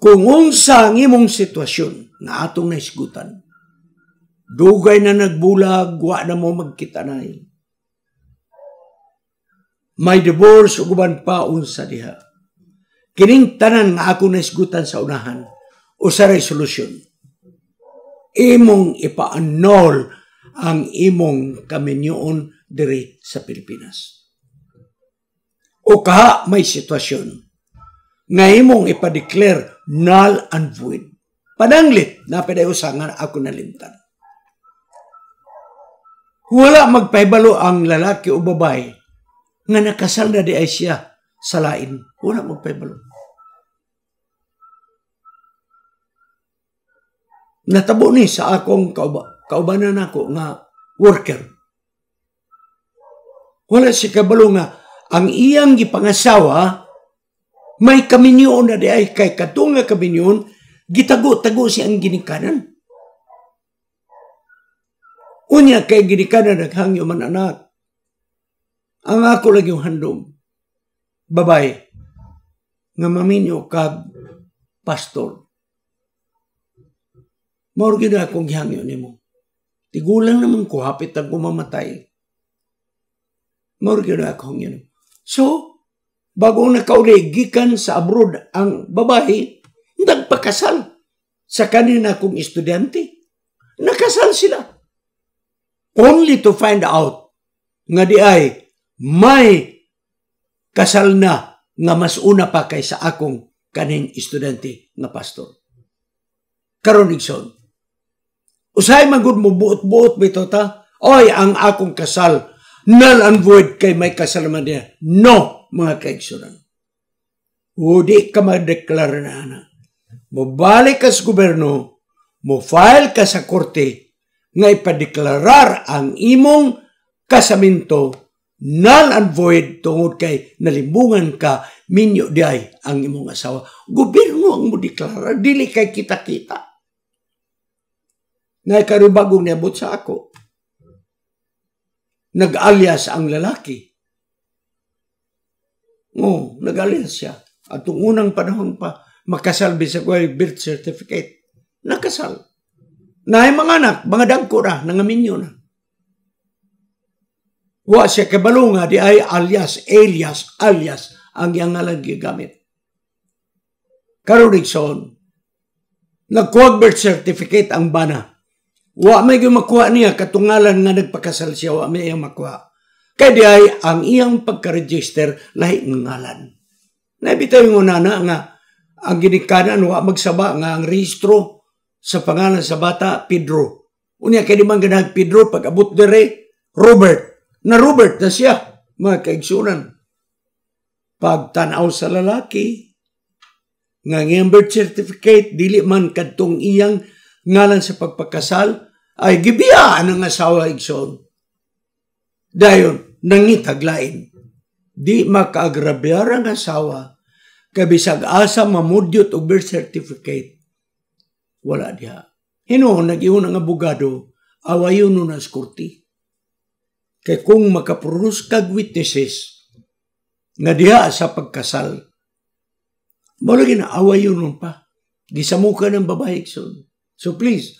kung unsa ang imong sitwasyon na atong naisgutan. Dugay na nagbulag, wa na mo magkita magkitanay. May divorce ug uban pa unsa diha. Kining tanan nga ako naisgutan sa unahan o sa resolusyon. Imong ipa-annul ang imong kaminyoon diri sa Pilipinas. O kaha may sitwasyon nga imong ipa-declare null and void. Pananglit na pinayosangan ako nalimtan. Wala magpahibalo ang lalaki o babae nga nakasal na di ay siya sa lain. Wala magpahibalo. Natabo ni sa akong kauba, kaubanan ako nga worker. Wala si kabalo nga ang iyang gipangasawa may kaminyon na di ay kay katunga kaminyon, gitago-tago siya ang ginikanan. Unya kay ginikanan hangyo man anak. Ang ako lang yung handom. Babay, nga maminyo kag pastor. Mauro gina akong hangyo ni mo. Tigulang naman ko hapit ang kumamatay. Mauro gina akong yun. So, bago nakauli gikan sa abroad ang babae, nagpakasal sa kanina kong estudyante. Nakasal sila. Only to find out nga di ay may kasal na nga mas una pa kaysa akong kaning estudyante na pastor. Karon igsoon. usay magud mo buot-buot bito ta? Oy, ang akong kasal null and void kay may kasalaman niya. No! mga kaigsunan. O di ka madeklara na na. Mabalik ka sa gobyerno, mo-file ka sa korte, nga ipadeklarar ang imong kasamento null and void tungod kay nalimbungan ka minyo diay ang imong asawa. Gobyerno ang mo deklara, dili kay kita-kita. Ngay karubagong niabot sa ako. Nag-alias ang lalaki Oo, nag-alis siya. At noong unang panahon pa, makasal sa ko birth certificate. Nakasal. Naay mga anak, mga dagko na, nangaminyo na. Wa siya kabalo di ay alias, alias, alias, ang iyang alang gigamit. Karunigson, nagkuha birth certificate ang bana. Wa may makuha niya katungalan nga nagpakasal siya, wa may iyang makuha. Kaya ay ang iyang pagka-register na ngalan. Naibitay mo na na nga ang ginikanan wa magsaba nga ang registro sa pangalan sa bata Pedro. Unya kay man ganag Pedro pag abot dere Robert. Na Robert na siya mga kaigsunan. Pag tanaw sa lalaki nga ang birth certificate dili man kadtong iyang ngalan sa pagpakasal ay gibiya ang asawa igsoon. Dayon, nangitaglain. Di makaagrabyar ang asawa kabisag asa mamudyot og birth certificate. Wala diha. Hinoon, nag-iyon ang abogado, awayon nun ang skurti. Kay kung makaprurus kag witnesses nga diha sa pagkasal, mula ginaawayon nun pa. Gisamukan ng babae. So, so please,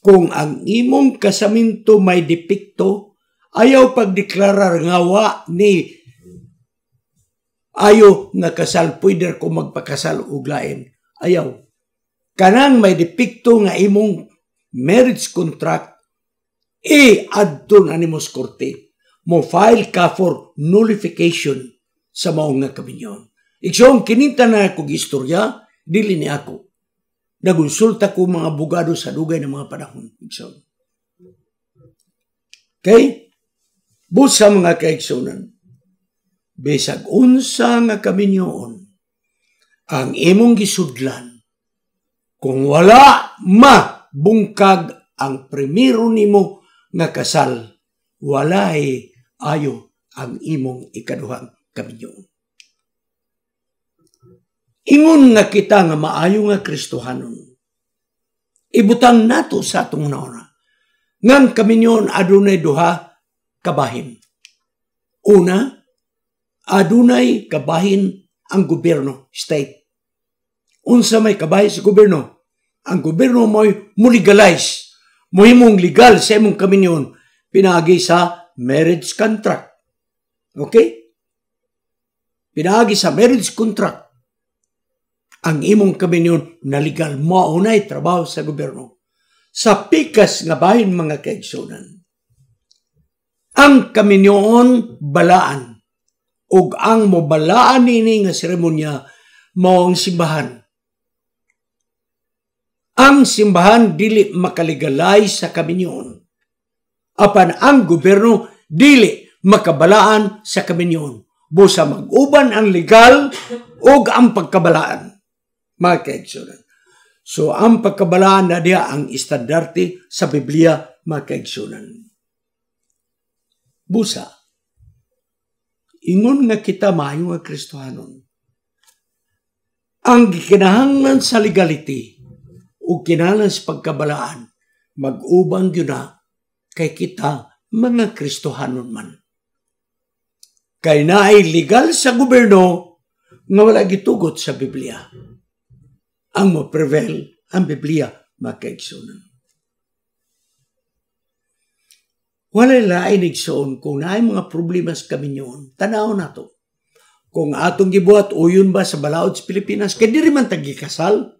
kung ang imong kasaminto may depikto, Ayaw pagdeklarar nga wa ni ayo nga kasal pweder ko magpakasal og lain. Ayaw. Kanang may depekto nga imong marriage contract e adton animos korte. Mo file ka for nullification sa maong nga kabinyon. igsoon kininta na akong istorya, dili ni ako. Nagunsulta ko mga bugado sa dugay ng mga panahon. igsoon Okay? Busa mga kaigsunan, bisag unsa nga kaminyoon ang imong gisudlan kung wala ma bungkag ang primero nimo nga kasal wala ayo ang imong ikaduhang kaminyoon ingon nga kita nga maayo nga kristohanon ibutang nato sa atong nauna ngang kaminyoon adunay duha kabahin. Una, adunay kabahin ang gobyerno, state. Unsa may kabahin sa gobyerno? Ang gobyerno mo'y muligalize. Muhimong legal sa imong kaminyon pinaagi sa marriage contract. Okay? Pinaagi sa marriage contract. Ang imong kaminyon na legal unay trabaho sa gobyerno. Sa pikas nga bahin mga kaigsunan ang kaminyoon balaan ug ang mobalaan ini nga seremonya mao ang simbahan. Ang simbahan dili makaligalay sa kaminyoon. Apan ang gobyerno dili makabalaan sa kaminyoon. Busa mag-uban ang legal o ang pagkabalaan. Mga kaigsunan. So ang pagkabalaan na diya ang istandarte sa Biblia, mga kaigsunan busa. Ingon nga kita maayo nga Kristohanon. Ang kinahanglan sa legality o kinahanglan sa pagkabalaan, mag-ubang yun na kay kita mga Kristohanon man. Kay naay legal sa gobyerno nga wala gitugot sa Biblia. Ang mo prevail ang Biblia makaigsunan. Walay lain igsoon kung naay mga problema sa kaminyon, tanaw na to. Kung atong gibuhat uyon ba sa balaod sa Pilipinas, kay diri man tagikasal.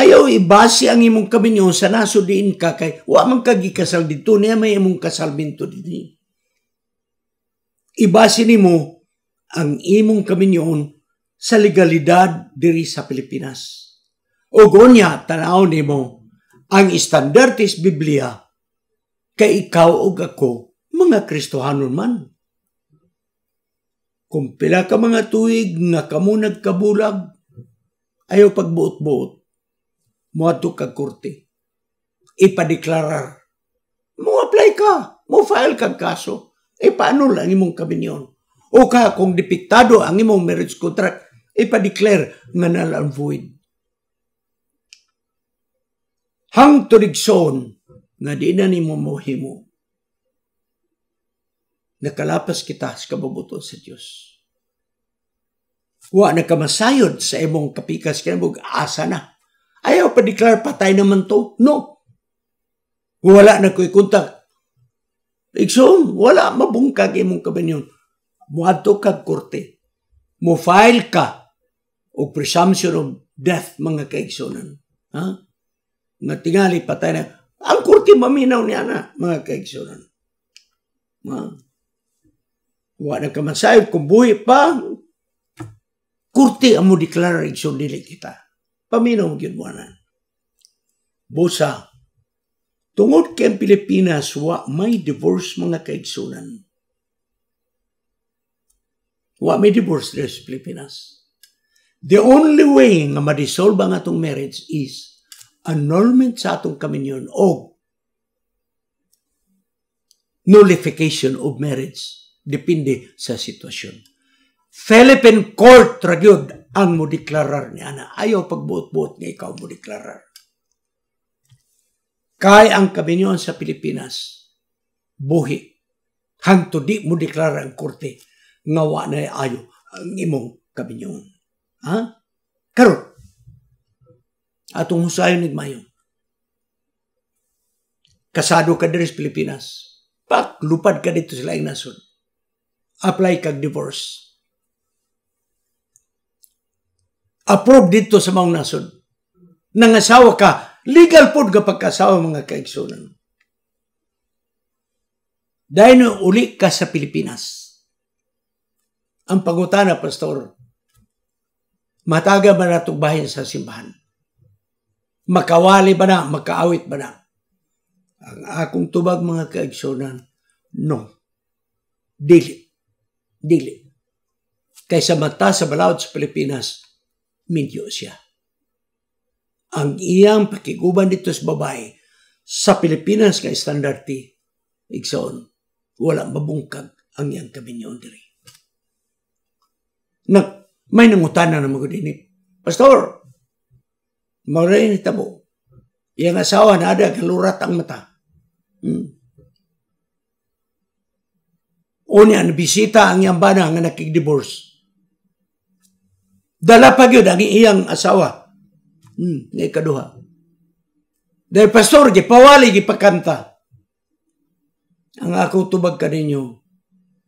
Ayaw ibasi ang imong kaminyon sa naso diin ka kay wa man kagikasal dito niya may imong kasal kasalmento dinhi. Eh. Ibase nimo ang imong kaminyon sa legalidad diri sa Pilipinas. O gonya, tanaw mo, ang standardis Biblia kay ikaw o ako mga Kristohanon man. Kung pila ka mga tuig nga kamo nagkabulag, ayaw pagbuot-buot, muadto ka korte. Ipadeklara. Mo-apply ka, mo-file kag kaso. E paano lang imong kabinyon? O ka kung dipiktado ang imong marriage contract, ipadeclare nga null and void. Hang to digsoon nga di na nimo mohimo nakalapas kita sa kababuto sa Dios wa nakamasayod sa imong kapikas kinabog asa na ayaw pa declare patay naman to no wala na ko'y kontak igsoon wala mabungkag imong kabinyon. muadto ka korte mo ka o presumption of death mga kaigsonan ha nga tingali patay na ang kurti maminaw niya na, mga kaiksunan. Ma, wa na ka masayod, kung buhi pa, kurti ang mo deklara igsoon dili kita. Paminaw mo yun Busa, tungod kay Pilipinas, wa may divorce mga kaiksunan. Wa may divorce dito sa Pilipinas. The only way nga ma-dissolve ang atong marriage is annulment sa atong kaminyon o nullification of marriage. Depende sa sitwasyon. Philippine court ragyod ang mo deklarar ni ana. Ayaw pagbuot-buot ni ikaw mo deklarar. Kay ang kaminyon sa Pilipinas, buhi. Hanto di mo deklarar ang korte, ngawa na ayaw ang imong kaminyon. Ha? Karo, atong husayon nigmayon. Kasado ka diri sa Pilipinas. Pak, lupad ka dito sa laing nasod. Apply kag divorce. Approve dito sa mga nasod. Nangasawa ka, legal pod ka pagkasawa mga kaigsunan. Dahil uli ka sa Pilipinas. Ang pagutana, Pastor, mataga ba natugbahin sa simbahan? Makawali ba na? Makaawit ba na? Ang akong tubag mga kaigsunan, no. Dili. Dili. Kaysa mata sa balawad sa Pilipinas, medyo siya. Ang iyang pakiguban dito sa babae, sa Pilipinas kay standard ti, igsoon, wala mabungkag ang iyang kabinyon diri. Na, may nangutana na mga dinip, Pastor, Mauray ni tabo. Iyang asawa na ada kalurat ang mata. Hmm. Una, bisita ang iyang bana nga nakig-divorce. Dala pa yun ang iyang asawa. Hmm, nga ikaduha. Dahil pastor, gipawali, gipakanta. Ang ako tubag ka ninyo.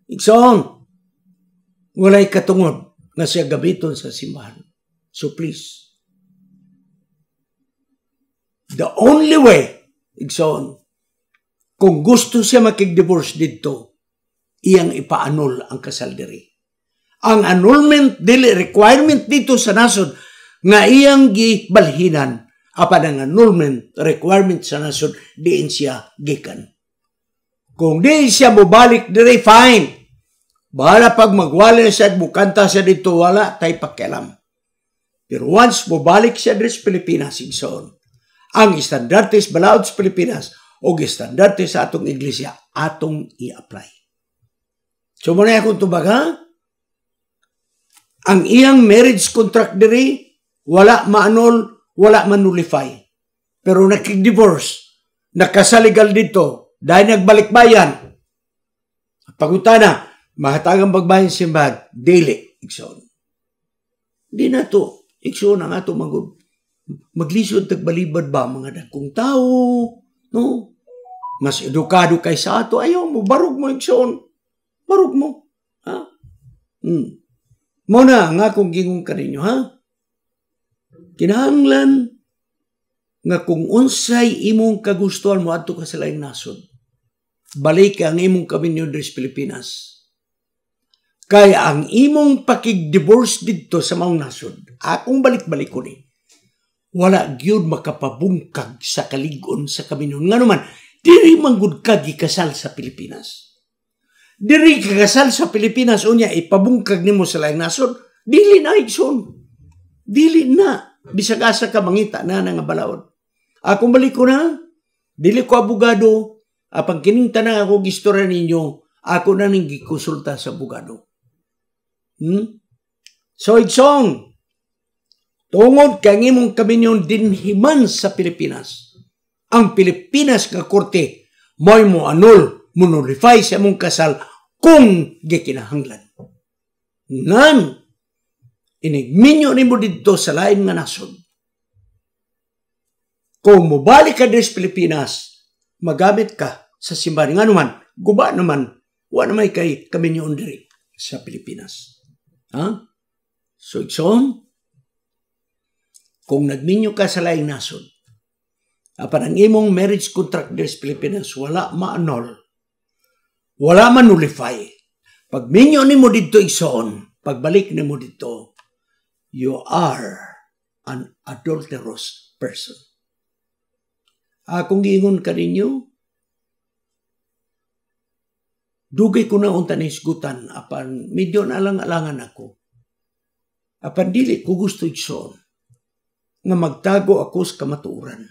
Iksoon, walay katungod nga siya gabiton sa simbahan. So please, The only way, igsoon, kung gusto siya makig-divorce dito, iyang ipaanul ang kasal diri. Ang annulment dili requirement dito sa nasod nga iyang gibalhinan apan ang annulment requirement sa nasod diin siya gikan. Kung di siya mubalik diri fine. Bahala pag magwala siya at bukanta siya dito wala tay pakialam. Pero once mubalik siya diri sa Pilipinas igsoon, ang estandartes balaod sa Pilipinas o estandartes sa atong iglesia atong i-apply. So mo ako tubaga, ang iyang marriage contract diri wala maanol, wala manulify. Pero nakidivorce, nakasaligal dito, dahil bayan, pagutana, mahatagang pagbayan simbahan, daily, ikson. Di na to, ikson ang ato magod maglisod tagbalibad ba mga dagkong tao, no? Mas edukado kay sa ato, ayaw mo, barog mo igsoon. Barog mo. Ha? Hmm. Muna, nga kung gingong ka ninyo, ha? Kinahanglan nga kung unsay imong kagustuhan mo adto ka sa laing nasod. Balik ang imong kaminyo dres Pilipinas. Kaya ang imong pakig-divorce dito sa maong nasod, akong balik-balik ko ni wala gyud makapabungkag sa kaligon sa kaminon. Nga naman, diri manggod ka gikasal sa Pilipinas. Diri kasal sa Pilipinas, unya ipabungkag nimo sa laing nasod, dili na igsoon. Dili na. Bisag asa ka mangita na nga balaod. Akong ah, balik ko na, dili ko abogado, apang kining tanang ako gistorya ninyo, ako na ning gikonsulta sa abogado. Hmm? So, igsong, Tungod kang imong kaminyon dinhiman sa Pilipinas. Ang Pilipinas nga korte mo'y mo anul, mo sa imong kasal kung gikinahanglan. Nan, inigminyo ni mo dito sa lain nga nasod. Kung mubalik ka din sa Pilipinas, magamit ka sa simbahan. Nga naman, guba naman, wa naman kay kami ni Ondre sa Pilipinas. Ha? So, Ikson, kung nagminyo ka sa laing nasod. Apan ang imong marriage contract des Pilipinas wala maanol. Wala man nullify. Pag minyo nimo didto igsoon, pagbalik nimo didto, you are an adulterous person. Ah, kung giingon ka ninyo, dugay ko na unta ni apan medyo na lang alangan ako. Apan dili ko gusto igsoon nga magtago ako sa kamatuoran.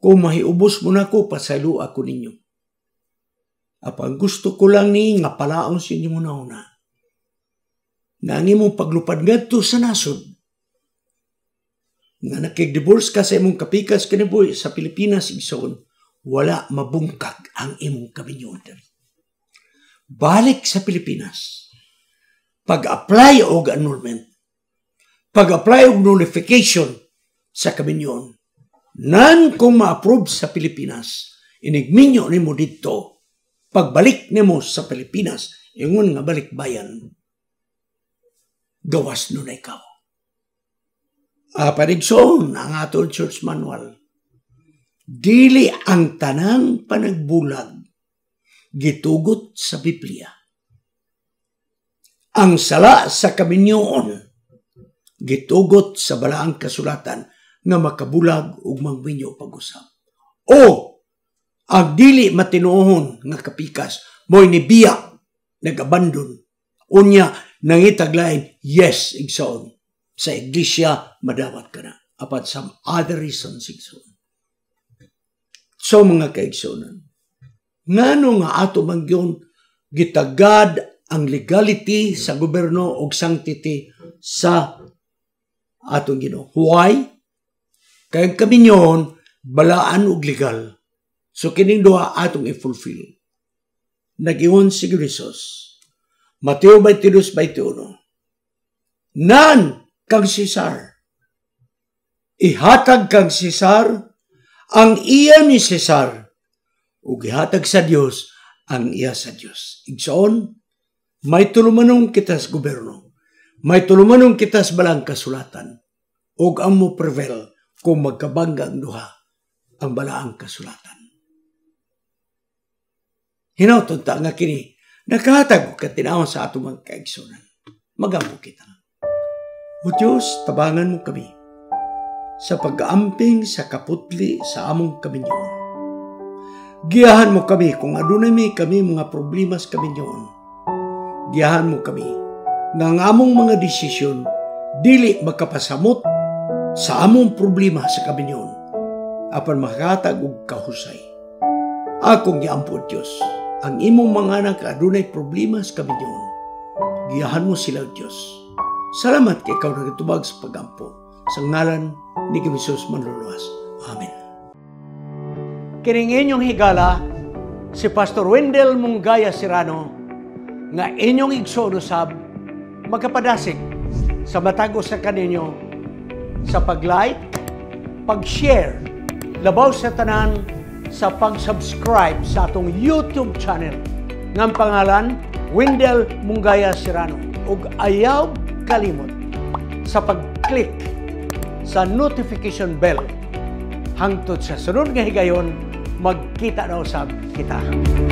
Kung mahiubos mo na ko, pasaylo ako ninyo. Apang gusto ko lang ni nga palaon sa inyo na una. Nangi mong paglupad ngadto sa nasod. Nga nakig-divorce ka sa imong kapikas kaniboy sa Pilipinas igsoon, wala mabungkag ang imong kabinyon. Balik sa Pilipinas. Pag-apply o annulment, pag-apply og notification sa kaminyon nan kung ma-approve sa Pilipinas inigminyo nimo dito, pagbalik nimo sa Pilipinas ingon nga balik bayan gawas nun ikaw aparigsoon ang atol church manual dili ang tanang panagbulag gitugot sa Biblia ang sala sa kaminyoon gitugot sa balaang kasulatan nga makabulag ug mangminyo pag-usab. O ang dili matinuohon nga kapikas mo'y ni nibiya nagabandon. Unya nangitag lain, yes, igsoon. Sa iglesia, madawat ka na. Apat some other reasons, igsoon. So mga kaigsonan, ngano nga ato man yun gitagad ang legality sa gobyerno o sanctity sa atong Ginoo. Why? Kay kami nyon balaan og legal. So kining duha atong i-fulfill. nag si Jesus. Mateo 22:21. Nan kang Cesar. Ihatag kang Cesar ang iya ni Cesar ug ihatag sa Dios ang iya sa Dios. Igsoon, may tulumanong kita sa gobyerno may tulumanong kita sa balang kasulatan, og amo prevail kung magkabangga ang duha ang balaang kasulatan. Hinauton ta nga kini, nakahatag ka tinawon sa ato mga kaigsunan. Magamo kita. O Diyos, tabangan mo kami sa pag-aamping sa kaputli sa among kaminyon. Giyahan mo kami kung adunay may kami mga problema sa kaminyon. Giyahan mo kami nga ng among mga desisyon dili magkapasamot sa among problema sa kabinyon apan makatag og kahusay. Akong giampod Dios, ang imong mga anak adunay problema sa kabinyon. Giyahan mo sila Diyos. Salamat kay ikaw nagatubag sa pagampo. Sa ngalan ni Kamisos Manluluwas. Amen. Kining inyong higala, si Pastor Wendell Munggaya Sirano, nga inyong igsoon usab magkapadasik sa matagos sa kaninyo sa pag-like, pag-share, labaw sa tanan, sa pag-subscribe sa atong YouTube channel ng pangalan Windel Mungaya Serrano ug ayaw kalimot sa pag-click sa notification bell hangtod sa sunod nga higayon magkita daw sa kita.